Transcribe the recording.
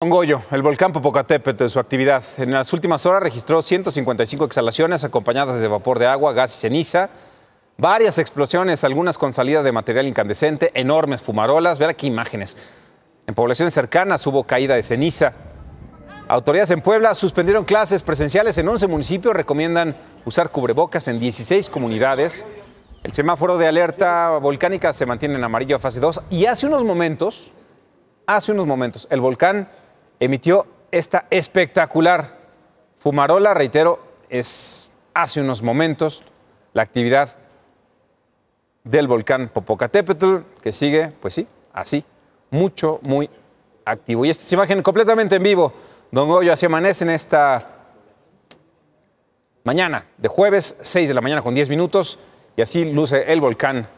Goyo, el volcán Popocatépetl, su actividad. En las últimas horas registró 155 exhalaciones acompañadas de vapor de agua, gas y ceniza. Varias explosiones, algunas con salida de material incandescente, enormes fumarolas. Ver aquí imágenes. En poblaciones cercanas hubo caída de ceniza. Autoridades en Puebla suspendieron clases presenciales en 11 municipios, recomiendan usar cubrebocas en 16 comunidades. El semáforo de alerta volcánica se mantiene en amarillo a fase 2 y hace unos momentos, hace unos momentos, el volcán emitió esta espectacular fumarola, reitero, es hace unos momentos la actividad del volcán Popocatépetl, que sigue, pues sí, así, mucho, muy activo. Y esta es imagen completamente en vivo, don Goyo, así amanece en esta mañana de jueves, 6 de la mañana con 10 minutos, y así luce el volcán